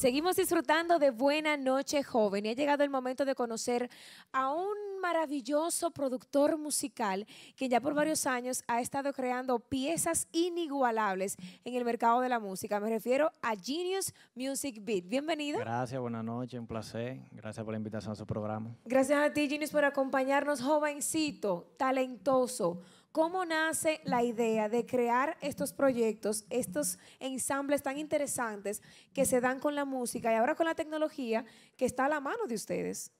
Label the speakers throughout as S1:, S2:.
S1: Seguimos disfrutando de Buena Noche Joven y ha llegado el momento de conocer a un maravilloso productor musical que ya por varios años ha estado creando piezas inigualables en el mercado de la música. Me refiero a Genius Music Beat. Bienvenido.
S2: Gracias, buenas noches, un placer. Gracias por la invitación a su programa.
S1: Gracias a ti, Genius, por acompañarnos, jovencito, talentoso ¿Cómo nace la idea de crear estos proyectos, estos ensambles tan interesantes que se dan con la música y ahora con la tecnología que está a la mano de ustedes?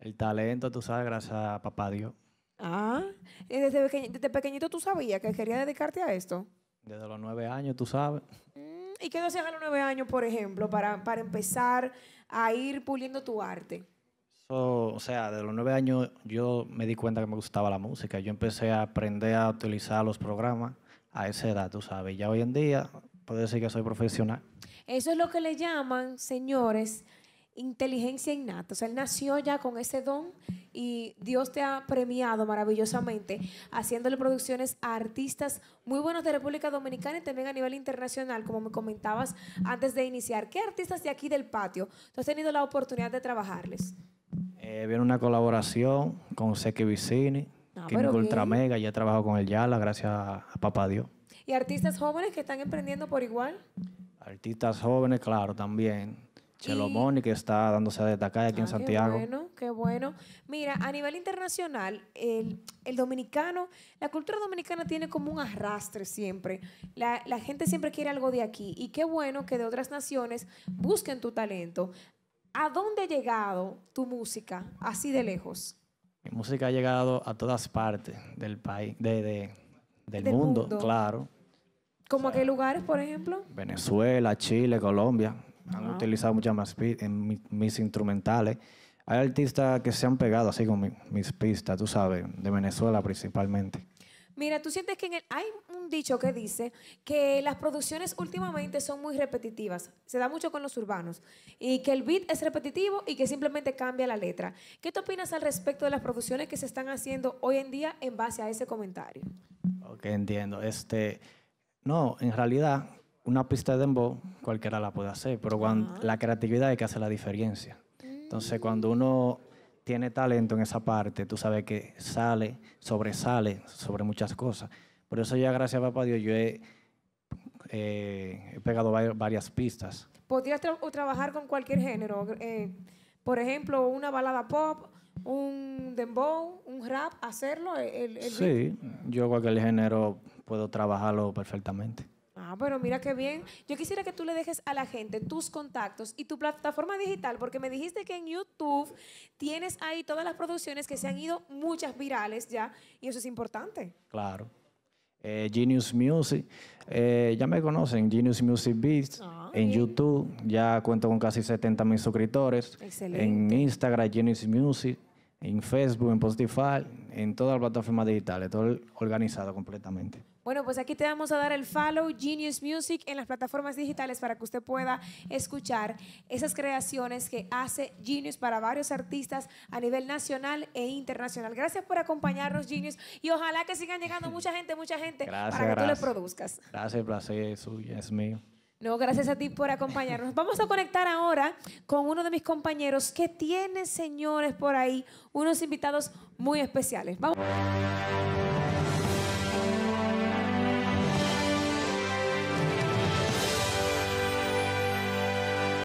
S2: El talento, tú sabes, gracias a papá Dios.
S1: Ah, eh, desde, pequeñito, tú sabías que querías dedicarte a esto.
S2: Desde los nueve años, tú sabes.
S1: Mm, ¿Y qué no hacías a los nueve años, por ejemplo, para, para empezar a ir puliendo tu arte?
S2: o sea, de los nueve años yo me di cuenta que me gustaba la música. Yo empecé a aprender a utilizar los programas a esa edad, tú sabes. Ya hoy en día puedo decir que soy profesional.
S1: Eso es lo que le llaman, señores, inteligencia innata. O sea, él nació ya con ese don y Dios te ha premiado maravillosamente haciéndole producciones a artistas muy buenos de República Dominicana y también a nivel internacional, como me comentabas antes de iniciar. ¿Qué artistas de aquí del patio tú has tenido la oportunidad de trabajarles?
S2: Eh, viene una colaboración con Seki Vicini,
S1: ah, Ultra mega.
S2: ya he trabajado con el Yala, gracias a, Papá Dios.
S1: ¿Y artistas jóvenes que están emprendiendo por igual?
S2: Artistas jóvenes, claro, también. Chelo que está dándose a destacar aquí en ah, Santiago. Qué
S1: bueno, qué bueno. Mira, a nivel internacional, el, dominicano, la cultura dominicana tiene como un arrastre siempre. la, gente siempre quiere algo de aquí. Y qué bueno que de otras naciones busquen tu talento. ¿A dónde ha llegado tu música así de lejos?
S2: Mi música ha llegado a todas partes del país, de, del, mundo, claro.
S1: ¿Como a qué lugares, por ejemplo?
S2: Venezuela, Chile, Colombia. Han utilizado muchas más en mis, instrumentales. Hay artistas que se han pegado así con mis pistas, tú sabes, de Venezuela principalmente.
S1: Mira, tú sientes que hay un dicho que dice que las producciones últimamente son muy repetitivas. Se da mucho con los urbanos. Y que el beat es repetitivo y que simplemente cambia la letra. ¿Qué te opinas al respecto de las producciones que se están haciendo hoy en día en base a ese comentario?
S2: Ok, entiendo. Este, no, en realidad, una pista de dembow cualquiera la puede hacer, pero la creatividad es que hace la diferencia. Entonces, cuando uno tiene talento en esa parte, tú sabes que sale, sobresale sobre muchas cosas. Por eso ya, gracias a papá Dios, yo he, eh, pegado varias pistas.
S1: ¿Podrías trabajar con cualquier género? Eh, por ejemplo, una balada pop, un dembow, un rap, hacerlo. El, el sí,
S2: yo cualquier género puedo trabajarlo perfectamente.
S1: Bueno, mira qué bien. Yo quisiera que tú le dejes a la gente tus contactos y tu plataforma digital, porque me dijiste que en YouTube tienes ahí todas las producciones que se han ido muchas virales ya, y eso es importante.
S2: Claro. Eh, Genius Music, eh, ya me conocen, Genius Music Beats, ah, en YouTube, ya cuento con casi 70 mil suscriptores, Excelente. en Instagram, Genius Music, en Facebook, en Spotify, en todas las plataformas digitales, todo organizado completamente.
S1: Bueno, pues aquí te vamos a dar el follow Genius Music en las plataformas digitales para que usted pueda escuchar esas creaciones que hace Genius para varios artistas a nivel nacional e internacional. Gracias por acompañarnos, Genius, y ojalá que sigan llegando mucha gente, mucha gente para que tú les produzcas.
S2: Gracias, placer suyo, es mío.
S1: No, gracias a ti por acompañarnos. Vamos a conectar ahora con uno de mis compañeros que tiene, señores, por ahí unos invitados muy especiales. Vamos.